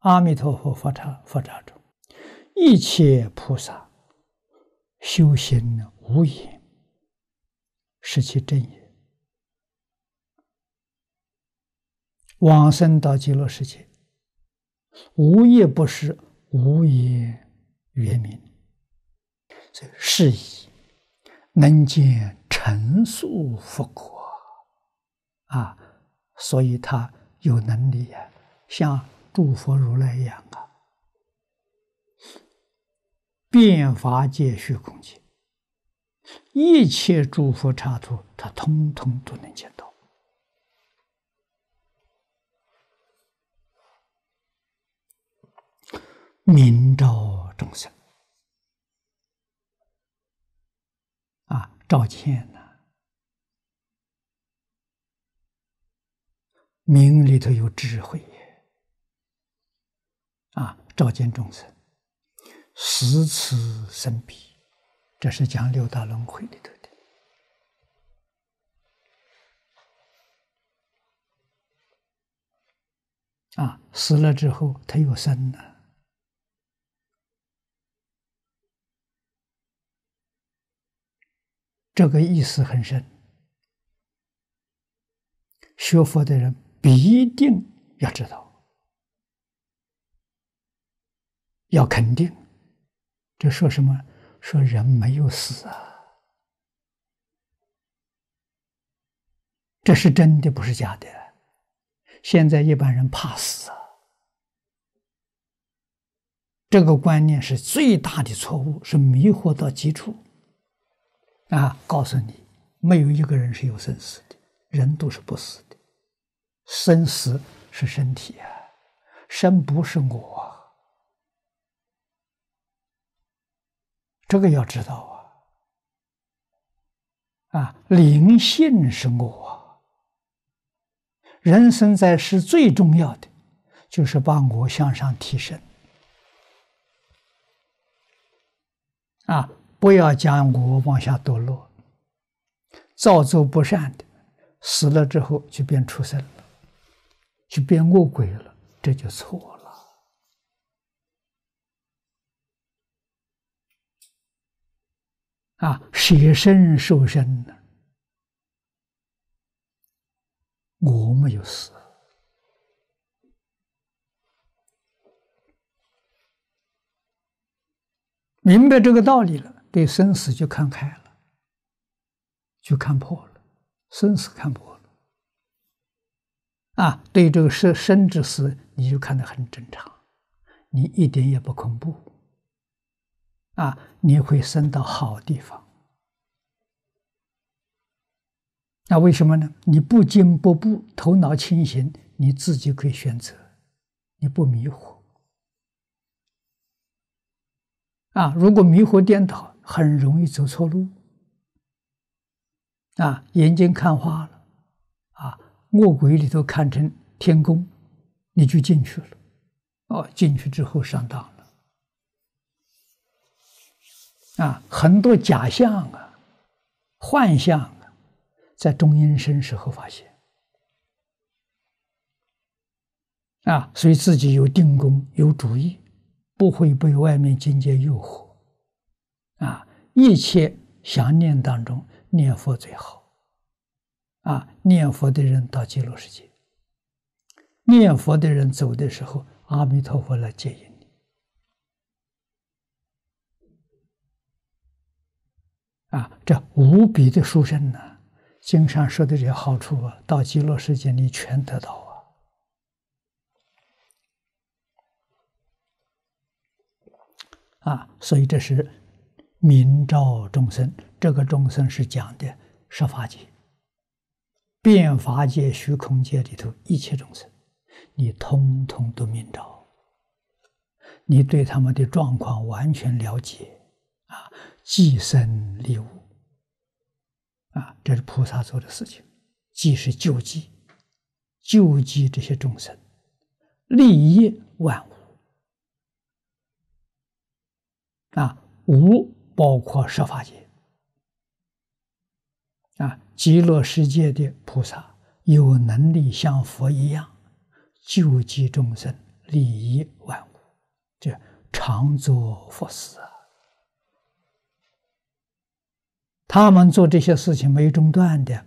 阿弥陀佛，佛展佛展中，一切菩萨修行无言，是其正也。往生到极乐世界，无业不识，无业圆明，所以是以能见尘宿佛国啊，所以他有能力呀，像。诸佛如来一样啊，遍法界虚空界，一切诸佛刹土，他通通都能见到。明照众生啊，照见呐，明里头有智慧。照见众生，十此生彼，这是讲六道轮回里头的。啊，死了之后他又生了，这个意思很深，学佛的人必定要知道。要肯定，这说什么？说人没有死啊，这是真的，不是假的。现在一般人怕死，啊，这个观念是最大的错误，是迷惑到极处。啊，告诉你，没有一个人是有生死的，人都是不死的。生死是身体啊，生不是我。这个要知道啊！啊，灵性是我，人生在世最重要的就是把我向上提升，啊，不要将我往下堕落。造作不善的，死了之后就变畜生了，就变恶鬼了，这就错了。啊，舍身受身我没有死。明白这个道理了，对生死就看开了，就看破了，生死看破了，啊，对这个生生之死，你就看得很正常，你一点也不恐怖。啊，你会升到好地方。那为什么呢？你不进不步，头脑清醒，你自己可以选择。你不迷惑。啊，如果迷惑颠倒，很容易走错路。啊，眼睛看花了，啊，卧鬼里头看成天宫，你就进去了。哦，进去之后上当了。啊，很多假象啊，幻象啊，在中阴身时候发现。啊，所以自己有定功，有主意，不会被外面境界诱惑。啊，一切想念当中念佛最好。啊，念佛的人到极乐世界，念佛的人走的时候，阿弥陀佛来接引。啊，这无比的殊胜呢！经常说的这些好处，啊，到极乐世界你全得到啊！啊，所以这是明照众生，这个众生是讲的十法界、变法界、虚空界里头一切众生，你通通都明照，你对他们的状况完全了解啊！济生利物啊，这是菩萨做的事情。即是救济，救济这些众生，利益万物。啊，无包括设法界啊，极乐世界的菩萨有能力像佛一样救济众生，利益万物，这常做佛事啊。他们做这些事情没中断的。